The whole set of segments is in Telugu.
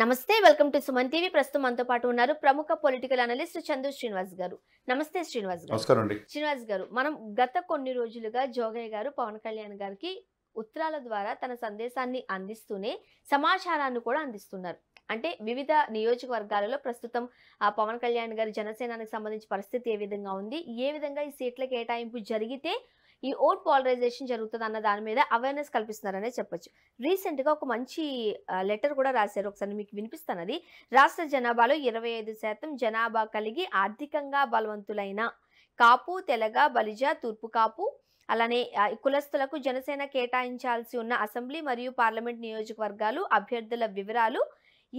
నమస్తే వెల్కమ్ టు సుమన్ టీవీ ప్రస్తుతం మనతో పాటు ఉన్నారు ప్రముఖ పొలిటికల్ అనలిస్ట్ చందు శ్రీనివాస్ గారు నమస్తే శ్రీనివాస్ గారు శ్రీనివాస్ గారు మనం గత కొన్ని రోజులుగా జోగయ్య గారు పవన్ కళ్యాణ్ గారికి ఉత్తరాల ద్వారా తన సందేశాన్ని అందిస్తూనే సమాచారాన్ని కూడా అందిస్తున్నారు అంటే వివిధ నియోజకవర్గాలలో ప్రస్తుతం ఆ పవన్ కళ్యాణ్ గారి జనసేనానికి సంబంధించి పరిస్థితి ఏ విధంగా ఉంది ఏ విధంగా ఈ సీట్ల కేటాయింపు జరిగితే ఈ ఓట్ పాలరైజేషన్ జరుగుతుంది అన్న దాని మీద అవేర్నెస్ కల్పిస్తున్నారనే చెప్పొచ్చు రీసెంట్గా ఒక మంచి లెటర్ కూడా రాశారు ఒకసారి మీకు వినిపిస్తాను అది రాష్ట్ర జనాభాలో ఇరవై ఐదు శాతం జనాభా కలిగి ఆర్థికంగా బలవంతులైన కాపు తెలగ బలిజ తూర్పు కాపు అలానే కులస్తులకు జనసేన కేటాయించాల్సి ఉన్న అసెంబ్లీ మరియు పార్లమెంట్ నియోజకవర్గాలు అభ్యర్థుల వివరాలు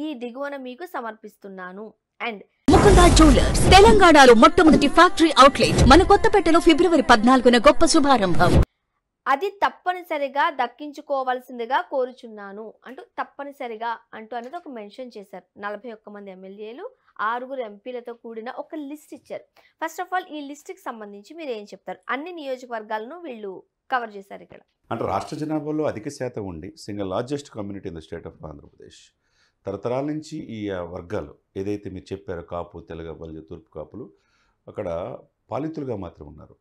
ఈ దిగువన మీకు సమర్పిస్తున్నాను అండ్ జ్యువెలర్స్ తెలంగాణలో మొట్టమొదటి ఫ్యాక్టరీ అవుట్లెట్ మన కొత్తపేటలో ఫిబ్రవరి పద్నాలుగున గొప్ప శుభారంభం అది తప్పనిసరిగా దక్కించుకోవాల్సిందిగా కోరుచున్నాను అంటూ తప్పనిసరిగా అంటూ అనేది ఒక మెన్షన్ చేశారు నలభై ఒక్క మంది ఎమ్మెల్యేలు ఆరుగురు ఎంపీలతో కూడిన ఒక లిస్ట్ ఇచ్చారు ఫస్ట్ ఆఫ్ ఆల్ ఈ లిస్ట్కి సంబంధించి మీరు ఏం చెప్తారు అన్ని నియోజకవర్గాలను వీళ్ళు కవర్ చేశారు ఇక్కడ అంటే రాష్ట్ర జనాభాలో అధిక శాతం ఉండి single largest community in the state of Andhra Pradesh తరతరాల నుంచి ఈ వర్గాలు ఏదైతే మీరు చెప్పారో కాపు తెలుగు బల్లి తూర్పు కాపులు అక్కడ పాలితులుగా మాత్రం ఉన్నారు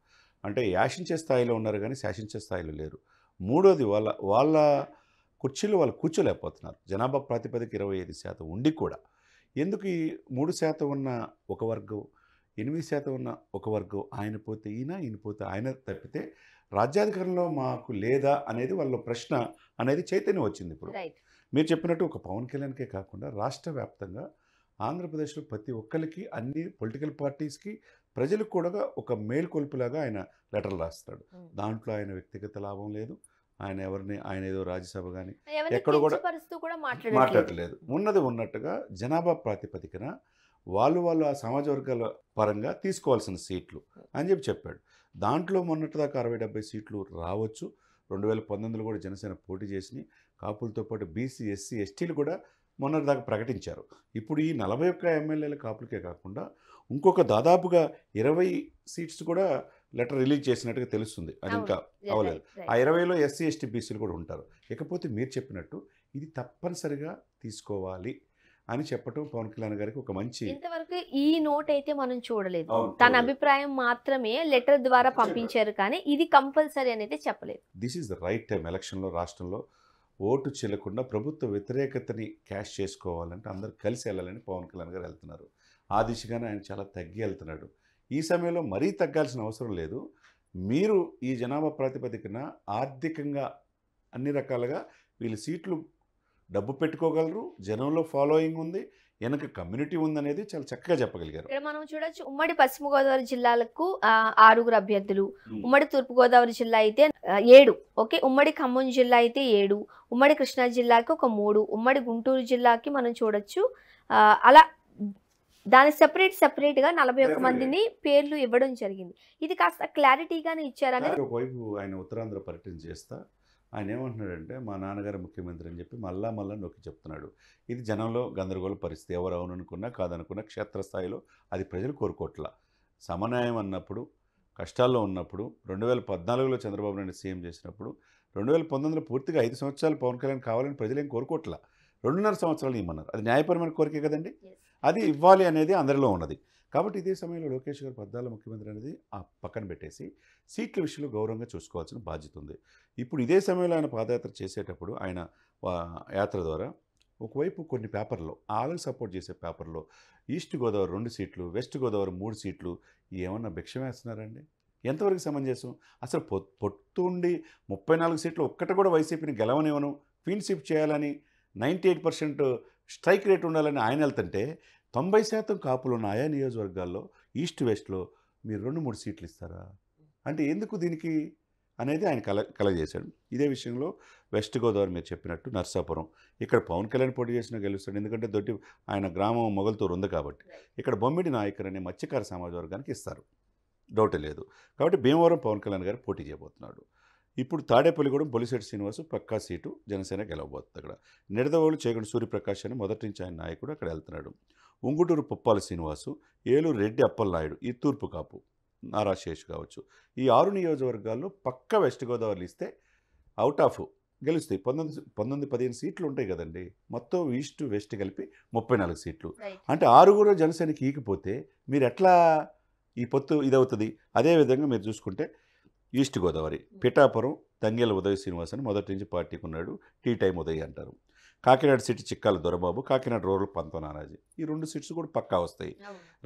అంటే యాశించే స్థాయిలో ఉన్నారు కానీ శాసించే స్థాయిలో లేరు మూడోది వాళ్ళ వాళ్ళ కుర్చీలు వాళ్ళు కూర్చోలేకపోతున్నారు జనాభా ప్రాతిపదిక ఇరవై ఐదు శాతం ఉండి కూడా ఎందుకు ఈ మూడు శాతం ఉన్న ఒక వర్గం ఎనిమిది శాతం ఉన్న ఒక వర్గం ఆయన పోతే ఈయన ఈయన పోతే ఆయన తప్పితే రాజ్యాధికారంలో మాకు లేదా అనేది వాళ్ళ ప్రశ్న అనేది చైతన్యం వచ్చింది ఇప్పుడు మీరు చెప్పినట్టు ఒక పవన్ కళ్యాణ్కే కాకుండా రాష్ట్ర వ్యాప్తంగా ఆంధ్రప్రదేశ్లో ప్రతి ఒక్కరికి అన్ని పొలిటికల్ పార్టీస్కి ప్రజలకు కూడా ఒక మేల్కొల్పులాగా ఆయన లెటర్ రాస్తాడు దాంట్లో ఆయన వ్యక్తిగత లాభం లేదు ఆయన ఎవరిని ఆయన ఏదో రాజ్యసభ కానీ ఎక్కడ కూడా మాట్లాడట్లేదు ఉన్నది ఉన్నట్టుగా జనాభా ప్రాతిపదికన వాళ్ళు వాళ్ళు ఆ సమాజ వర్గాల పరంగా తీసుకోవాల్సిన సీట్లు అని చెప్పి చెప్పాడు దాంట్లో మొన్నటిదాకా అరవై డెబ్బై సీట్లు రావచ్చు రెండు వేల పంతొమ్మిదిలో కూడా జనసేన పోటీ చేసినాయి కాపులతో పాటు బీసీ ఎస్సీ ఎస్టీలు కూడా మొన్నటిదాకా ప్రకటించారు ఇప్పుడు ఈ నలభై ఒక్క ఎమ్మెల్యేల కాపులకే కాకుండా ఇంకొక దాదాపుగా ఇరవై సీట్స్ కూడా లెటర్ రిలీజ్ చేసినట్టుగా తెలుస్తుంది అది ఇంకా అవలేదు ఆ ఇరవైలో ఎస్సీ ఎస్టీ బీసీలు కూడా ఉంటారు ఇకపోతే మీరు చెప్పినట్టు ఇది తప్పనిసరిగా తీసుకోవాలి అని చెప్పటం పవన్ కళ్యాణ్ గారికి ఒక మంచి ఇంతవరకు ఈ నోట్ అయితే మనం చూడలేదు తన అభిప్రాయం మాత్రమే లెటర్ ద్వారా పంపించారు కానీ ఇది కంపల్సరీ అనేది చెప్పలేదు this is the right time ఎలక్షన్లో రాష్ట్రంలో ఓటు చెల్లకుండా ప్రభుత్వ వ్యతిరేకతని క్యాష్ చేసుకోవాలంటే అందరూ కలిసి వెళ్ళాలని పవన్ కళ్యాణ్ గారు వెళ్తున్నారు ఆ దిశగానే ఆయన చాలా తగ్గి వెళ్తున్నాడు ఈ సమయంలో మరీ తగ్గాల్సిన అవసరం లేదు మీరు ఈ జనాభా ప్రాతిపదికన ఆర్థికంగా అన్ని రకాలుగా వీళ్ళు సీట్లు డబ్బు పెట్టుకోగలరు జనంలో ఫాలోయింగ్ ఉంది వెనక కమ్యూనిటీ ఉందనేది చాలా చక్కగా చెప్పగలిగారు ఇక్కడ మనం చూడొచ్చు ఉమ్మడి పశ్చిమ గోదావరి జిల్లాలకు ఆరుగురు అభ్యర్థులు ఉమ్మడి తూర్పు గోదావరి జిల్లా అయితే ఏడు ఓకే ఉమ్మడి ఖమ్మం జిల్లా అయితే ఏడు ఉమ్మడి కృష్ణా జిల్లాకి ఒక మూడు ఉమ్మడి గుంటూరు జిల్లాకి మనం చూడొచ్చు అలా దాని సెపరేట్ సెపరేట్ గా నలభై ఒక్క మందిని పేర్లు ఇవ్వడం జరిగింది ఇది కాస్త క్లారిటీగానే ఇచ్చారని ఒకవైపు ఆయన ఉత్తరాంధ్ర పర్యటన చేస్తా ఆయన ఏమంటున్నాడంటే మా నాన్నగారు ముఖ్యమంత్రి అని చెప్పి మళ్ళా మళ్ళా నొక్కి చెప్తున్నాడు ఇది జనంలో గందరగోళ పరిస్థితి ఎవరు అవుననుకున్నా కాదనుకున్నా క్షేత్రస్థాయిలో అది ప్రజలు కోరుకోట్ల సమన్యాయం అన్నప్పుడు కష్టాల్లో ఉన్నప్పుడు రెండు వేల పద్నాలుగులో చంద్రబాబు నాయుడు సీఎం చేసినప్పుడు రెండు వేల పంతొమ్మిదిలో పూర్తిగా ఐదు సంవత్సరాలు పవన్ కళ్యాణ్ కావాలని ప్రజలేం కోరుకోవట్లా రెండున్నర సంవత్సరాలు ఇమ్మన్నారు అది న్యాయపరమైన కోరికే కదండి అది ఇవ్వాలి అనేది అందరిలో ఉన్నది కాబట్టి ఇదే సమయంలో లోకేష్ గారు పద్దాల ముఖ్యమంత్రి అనేది ఆ పక్కన పెట్టేసి సీట్ల విషయంలో గౌరవంగా చూసుకోవాల్సిన బాధ్యత ఉంది ఇప్పుడు ఇదే సమయంలో ఆయన పాదయాత్ర చేసేటప్పుడు ఆయన యాత్ర ద్వారా ఒకవైపు కొన్ని పేపర్లో వాళ్ళకి సపోర్ట్ చేసే పేపర్లో ఈస్ట్ గోదావరి రెండు సీట్లు వెస్ట్ గోదావరి మూడు సీట్లు ఏమన్నా భిక్ష వేస్తున్నారండి ఎంతవరకు సమంజసం అసలు పొ ఉండి ముప్పై నాలుగు సీట్లు ఒక్కటి కూడా వైసీపీని గెలవనివ్వను క్వీన్షిప్ చేయాలని ninety eight percent strike rate ఉండాలని ఆయన వెళ్తుంటే తొంభై శాతం కాపులు ఉన్న ఆయా నియోజకవర్గాల్లో ఈస్ట్ వెస్ట్లో మీరు రెండు మూడు సీట్లు ఇస్తారా అంటే ఎందుకు దీనికి అనేది ఆయన కల కలగజేశాడు ఇదే విషయంలో వెస్ట్ గోదావరి మీరు చెప్పినట్టు నర్సాపురం ఇక్కడ పవన్ కళ్యాణ్ పోటీ చేసిన గెలుస్తాడు ఎందుకంటే దొడ్డి ఆయన గ్రామం మొగలతూరు ఉంది కాబట్టి ఇక్కడ బొమ్మిడి నాయకులు అనే మత్స్యకార సమాజ వర్గానికి ఇస్తారు డౌట్ లేదు కాబట్టి భీమవరం పవన్ కళ్యాణ్ గారు పోటీ చేయబోతున్నాడు ఇప్పుడు తాడేపల్లిగూడెం బొలిశెట్టి శ్రీనివాసు పక్కా సీటు జనసేన గెలవబోతుంది అక్కడ నిడదవోలు చేగండి సూర్యప్రకాష్ అని మొదటి నుంచి ఆయన నాయకుడు అక్కడ వెళ్తున్నాడు ఉంగుటూరు పుప్పాల శ్రీనివాసు ఏలూరు రెడ్డి అప్పలనాయుడు ఈ తూర్పు కాపు నారాశేష్ కావచ్చు ఈ ఆరు నియోజకవర్గాల్లో పక్క వెస్ట్ గోదావరి ఇస్తే అవుట్ ఆఫ్ గెలుస్తాయి పంతొమ్మిది పంతొమ్మిది పదిహేను సీట్లు ఉంటాయి కదండి మొత్తం ఈస్ట్ వెస్ట్ కలిపి ముప్పై నాలుగు సీట్లు అంటే ఆరుగురు జనసేనకి ఈకపోతే మీరు ఎట్లా ఈ పొత్తు ఇదవుతుంది అదేవిధంగా మీరు చూసుకుంటే ఈస్ట్ గోదావరి పిఠాపురం దంగేల ఉదయ శ్రీనివాస్ అని మొదటి నుంచి పార్టీకి ఉన్నాడు టీ టైం ఉదయ్ అంటారు కాకినాడ సిటీ చిక్కాల దొరబాబు కాకినాడ రూరల్ పంతో నానాజీ ఈ రెండు సీట్స్ కూడా పక్కా వస్తాయి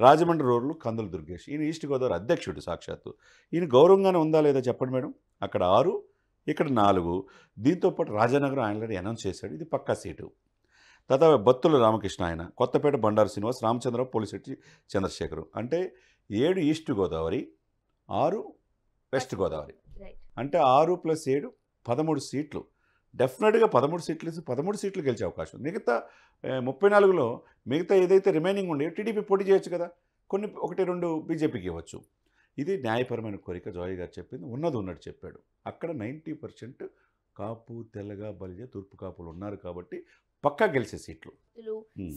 రాజమండ్రి రూరల్ కందుల దుర్గేష్ ఈయన ఈస్ట్ గోదావరి అధ్యక్షుడు సాక్షాత్తు ఈయన గౌరవంగానే ఉందా లేదా చెప్పండి మేడం అక్కడ ఆరు ఇక్కడ నాలుగు దీంతోపాటు రాజానగరం ఆయన అనౌన్స్ చేశాడు ఇది పక్కా సీటు తర్వాత బత్తుల రామకృష్ణ ఆయన కొత్తపేట బండారు శ్రీనివాస్ రామచంద్రరావు పోలిశెట్టి చంద్రశేఖరు అంటే ఏడు ఈస్ట్ గోదావరి ఆరు వెస్ట్ గోదావరి అంటే ఆరు ప్లస్ ఏడు పదమూడు సీట్లు డెఫినెట్గా పదమూడు సీట్లు పదమూడు సీట్లు గెలిచే అవకాశం మిగతా ముప్పై నాలుగులో మిగతా ఏదైతే రిమైనింగ్ ఉండే టీడీపీ పోటీ చేయొచ్చు కదా కొన్ని ఒకటి రెండు బీజేపీకి ఇవ్వచ్చు ఇది న్యాయపరమైన కోరిక జాయ్ గారు చెప్పింది ఉన్నది ఉన్నట్టు చెప్పాడు అక్కడ నైంటీ పర్సెంట్ కాపు తెల్లగా బలిజ తూర్పు కాపులు ఉన్నారు కాబట్టి పక్కా గెలిచే సీట్లు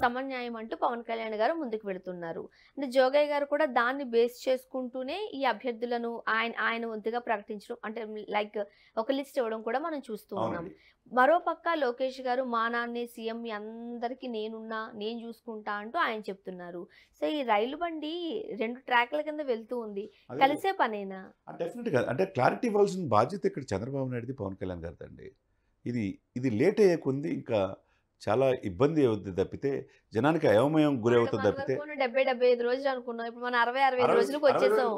సమన్యాయం అంటూ పవన్ కళ్యాణ్ గారు ముందుకు వెళుతున్నారు అంటే జోగయ్య గారు కూడా దాన్ని బేస్ చేసుకుంటూనే ఈ అభ్యర్థులను ఆయన ఆయన వంతుగా ప్రకటించడం అంటే లైక్ ఒక లిస్ట్ ఇవ్వడం కూడా మనం చూస్తూ ఉన్నాం మరో పక్క లోకేష్ గారు మా నాన్న సీఎం అందరికి అందరికీ నేనున్నా నేను చూసుకుంటా అంటూ ఆయన చెప్తున్నారు సో ఈ రైలు బండి రెండు ట్రాక్ల కింద వెళ్తూ ఉంది కలిసే పనేనా డెఫినెట్గా అంటే క్లారిటీ ఇవ్వాల్సిన బాధ్యత ఇక్కడ చంద్రబాబు నాయుడుది పవన్ కళ్యాణ్ గారు అండి ఇది ఇది లేట్ అయ్యే కొంది ఇంకా చాలా ఇబ్బంది అవుతుంది తప్పితే జనానికి అయోమయం గురి అవుతుంది తప్పితే డెబ్బై డెబ్బై ఐదు రోజులు అనుకున్నాం ఇప్పుడు అరవై అరవై రోజులకు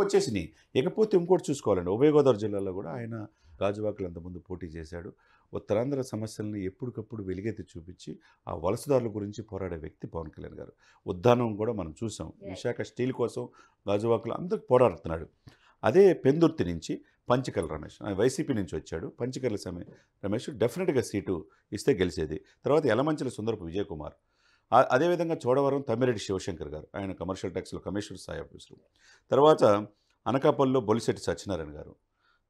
వచ్చేసినాయి ఇకపోతే ఇంకోటి చూసుకోవాలండి ఉభయ గోదావరి జిల్లాలో కూడా ఆయన గాజువాకలు అంతకుముందు పోటీ చేశాడు ఉత్తరాంధ్ర సమస్యలను ఎప్పటికప్పుడు వెలుగెత్తి చూపించి ఆ వలసదారుల గురించి పోరాడే వ్యక్తి పవన్ కళ్యాణ్ గారు ఉద్దానం కూడా మనం చూసాం విశాఖ స్టీల్ కోసం గాజువాకలు అందరికి పోరాడుతున్నాడు అదే పెందుర్తి నుంచి పంచకల్ రమేష్ వైసీపీ నుంచి వచ్చాడు పంచకల్ సమయ రమేష్ డెఫినెట్గా సీటు ఇస్తే గెలిచేది తర్వాత ఎలమంచల సుందరపు విజయ్ కుమార్ అదేవిధంగా చోడవరం తమ్మిరెడ్డి శివశంకర్ గారు ఆయన కమర్షియల్ ట్యాక్స్లో కమిషనర్ స్థాయి ఆఫీసులు తర్వాత అనకాపల్లిలో బొలిశెట్టి సత్యనారాయణ గారు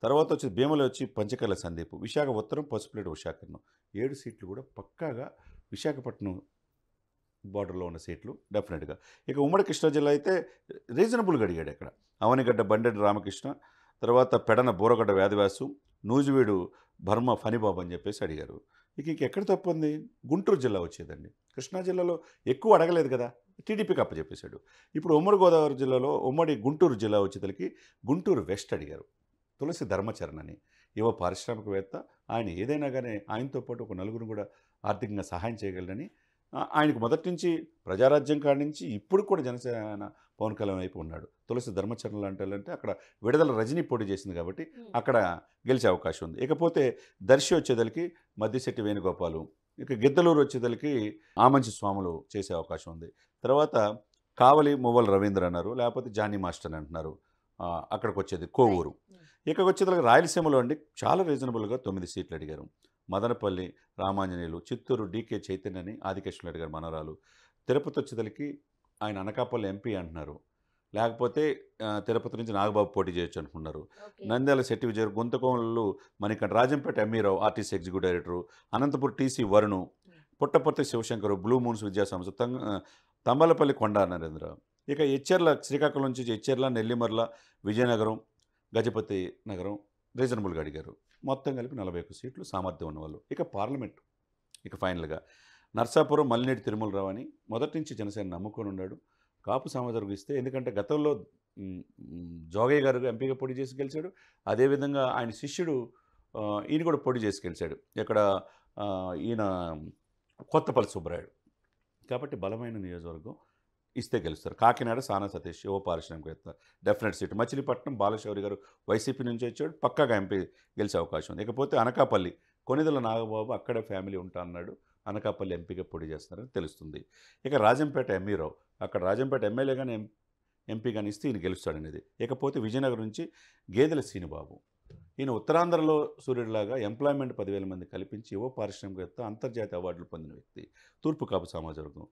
తర్వాత వచ్చి భీమలో వచ్చి పంచకర్ల సందీప్ విశాఖ ఉత్తరం పసుపులేటి విశాఖను ఏడు సీట్లు కూడా పక్కాగా విశాఖపట్నం బార్డర్లో ఉన్న సీట్లు డెఫినెట్గా ఇక ఉమ్మడి కృష్ణా జిల్లా అయితే రీజనబుల్గా అడిగాడు ఇక్కడ అవనిగడ్డ బండెడ్ రామకృష్ణ తర్వాత పెడన బూరగడ్డ వ్యాధివాసు నూజివీడు భర్మ ఫణిబాబు అని చెప్పేసి అడిగారు ఇక ఇంకెక్కడ తప్పు ఉంది గుంటూరు జిల్లా వచ్చేదండి కృష్ణా జిల్లాలో ఎక్కువ అడగలేదు కదా టీడీపీకి అప్పచెప్పేశాడు ఇప్పుడు ఉమ్మడి గోదావరి జిల్లాలో ఉమ్మడి గుంటూరు జిల్లా వచ్చేతలకి గుంటూరు వెస్ట్ అడిగారు తులసి ధర్మచరణ్ అని ఏవో పారిశ్రామికవేత్త ఆయన ఏదైనా కానీ ఆయనతో పాటు ఒక నలుగురు కూడా ఆర్థికంగా సహాయం చేయగలరని ఆయనకు మొదటి నుంచి ప్రజారాజ్యం కాడి నుంచి ఇప్పుడు కూడా జనసేన పవన్ కళ్యాణ్ వైపు ఉన్నాడు తులసి ధర్మచరణ అంటే అక్కడ విడుదల రజనీ పోటీ చేసింది కాబట్టి అక్కడ గెలిచే అవకాశం ఉంది ఇకపోతే దర్శి వచ్చేదలికి మద్దిశెట్టి వేణుగోపాలు ఇక గిద్దలూరు వచ్చేదలికి ఆమంచి స్వాములు చేసే అవకాశం ఉంది తర్వాత కావలి మువ్వల రవీంద్ర అన్నారు లేకపోతే జానీ మాస్టర్ అని అంటున్నారు అక్కడికి వచ్చేది కోవూరు ఇక్కడికి వచ్చేది రాయలసీమలో అండి చాలా రీజనబుల్గా తొమ్మిది సీట్లు అడిగారు మదనపల్లి రామాంజనేయులు చిత్తూరు డీకే చైతన్యని ఆదికేశ్వరులు అడిగారు మనరాలు తిరుపతి వచ్చేదలికి ఆయన అనకాపల్లి ఎంపీ అంటున్నారు లేకపోతే తిరుపతి నుంచి నాగబాబు పోటీ చేయొచ్చు అనుకున్నారు నంద్యాల శెట్టి విజయ్ గుంతకోనలు మన ఇక్కడ రాజంపేట ఎంఈరావు RTC executive director Anantapur TC Varun hmm. Puttaparthi Shivashankar Blue Moons విద్యాసంస్థ తంబాలపల్లి కొండ నరేంద్ర ఇక ఎచ్చెర్ల శ్రీకాకుళం నుంచి ఎచ్చెర్ల నెల్లిమర్ల విజయనగరం గజపతి నగరం రీజనబుల్గా అడిగారు మొత్తం కలిపి నలభై సీట్లు సామర్థ్యం ఉన్నవాళ్ళు ఇక పార్లమెంట్ ఇక ఫైనల్గా నర్సాపురం మల్లినేటి తిరుమలరావు అని మొదటి నుంచి జనసేన నమ్ముకొని ఉన్నాడు కాపు సమాజం ఇస్తే ఎందుకంటే గతంలో జోగయ్య గారు ఎంపీగా పొడి చేసి గెలిచాడు అదేవిధంగా ఆయన శిష్యుడు ఈయన కూడా పొడి చేసి గెలిచాడు ఇక్కడ ఈయన కొత్తపల్లి సుబ్బరాయుడు కాబట్టి బలమైన నియోజకవర్గం ఇస్తే గెలుస్తారు కాకినాడ సానా సతీష్ యువ పారిశ్రామికవేత్త డెఫినెట్ సీట్ మచిలీపట్నం బాలశౌరి గారు వైసీపీ నుంచి వచ్చాడు పక్కాగా ఎంపీ గెలిచే అవకాశం ఉంది ఇకపోతే అనకాపల్లి కొనిదల నాగబాబు అక్కడే ఫ్యామిలీ ఉంటా అన్నాడు అనకాపల్లి ఎంపీగా పోటీ చేస్తున్నారని తెలుస్తుంది ఇక రాజంపేట ఎంఈరావు అక్కడ రాజంపేట ఎమ్మెల్యేగానే ఎంపీ కానీ ఇస్తే ఈయన గెలుస్తాడనేది ఇకపోతే విజయనగరం నుంచి గేదెల శ్రీనిబాబు ఈయన ఉత్తరాంధ్రలో సూర్యుడిలాగా ఎంప్లాయ్మెంట్ పదివేల మంది కల్పించి యువ పారిశ్రామికవేత్త అంతర్జాతీయ అవార్డులు పొందిన వ్యక్తి తూర్పు కాపు సమాజవర్గం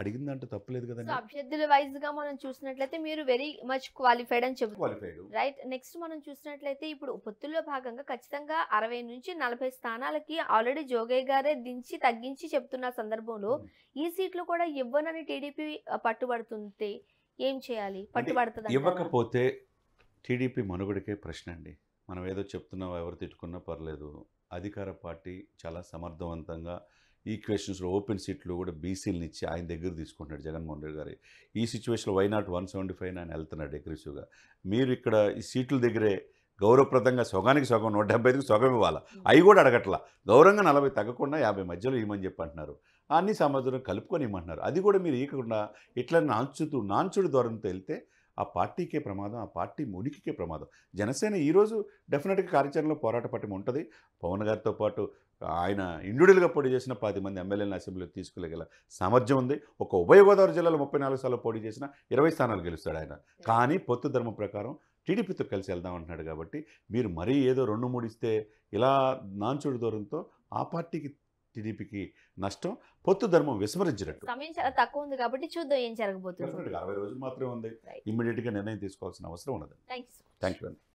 అడిగిందంటే తప్పలేదు కదండి అభ్యర్థుల వైజ్ గా మనం చూసినట్లయితే మీరు వెరీ మచ్ క్వాలిఫైడ్ అని చెప్తున్నారు రైట్ నెక్స్ట్ మనం చూసినట్లయితే ఇప్పుడు పొత్తుల్లో భాగంగా ఖచ్చితంగా అరవై నుంచి నలభై స్థానాలకి ఆల్రెడీ జోగయ్య గారే దించి తగ్గించి చెప్తున్న సందర్భంలో ఈ సీట్లు కూడా ఇవ్వనని టీడీపీ పట్టుబడుతుంటే ఏం చేయాలి పట్టుబడుతుంది ఇవ్వకపోతే టీడీపీ మనుగడకే ప్రశ్న అండి మనం ఏదో చెప్తున్నావు ఎవరు తిట్టుకున్నా పర్లేదు అధికార పార్టీ చాలా సమర్థవంతంగా ఈ క్వశ్చన్స్లో ఓపెన్ సీట్లు కూడా బీసీలను ఇచ్చి ఆయన దగ్గర తీసుకుంటున్నాడు జగన్మోహన్ రెడ్డి గారు ఈ సిచ్యువేషన్లో why not one seventy five ఆయన వెళ్తున్నాడు అగ్రెసివ్గా మీరు ఇక్కడ ఈ సీట్ల దగ్గరే గౌరవప్రదంగా సొగానికి సొగం నూట ఐదుకి సొగం ఇవ్వాలి అవి కూడా అడగట్ల గౌరవంగా నలభై తగ్గకుండా యాభై మధ్యలో ఇవ్వమని చెప్పి అంటున్నారు అన్ని సమాజంలో కలుపుకొని ఇవ్వమంటున్నారు అది కూడా మీరు ఈకకుండా ఇట్లా నాంచుతూ నాంచుడు ధోరణితో వెళ్తే ఆ పార్టీకే ప్రమాదం ఆ పార్టీ మునికికే ప్రమాదం జనసేన ఈరోజు డెఫినెట్గా కార్యాచరణలో పోరాట పట్టం ఉంటుంది పవన్ గారితో పాటు ఆయన ఇండివిజువల్గా పోటీ చేసిన పది మంది ఎమ్మెల్యేలను అసెంబ్లీలో తీసుకెళ్ళగల సామర్థ్యం ఉంది ఒక ఉభయ గోదావరి జిల్లాలో ముప్పై నాలుగు సార్లు పోటీ చేసిన ఇరవై స్థానాలు గెలుస్తాడు ఆయన కానీ పొత్తు ధర్మం ప్రకారం టీడీపీతో కలిసి వెళ్దాం అంటున్నాడు కాబట్టి మీరు మరీ ఏదో రెండు మూడు ఇస్తే ఇలా నాంచుడు దూరంతో ఆ పార్టీకి టీడీపీకి నష్టం పొత్తు ధర్మం విస్మరించినట్టు సమయం చాలా తక్కువ ఉంది కాబట్టి చూద్దాం ఏం జరగబోతుంది అరవై రోజులు మాత్రమే ఉంది ఇమ్మీడియట్గా నిర్ణయం తీసుకోవాల్సిన అవసరం ఉన్నది థ్యాంక్ యూ అండి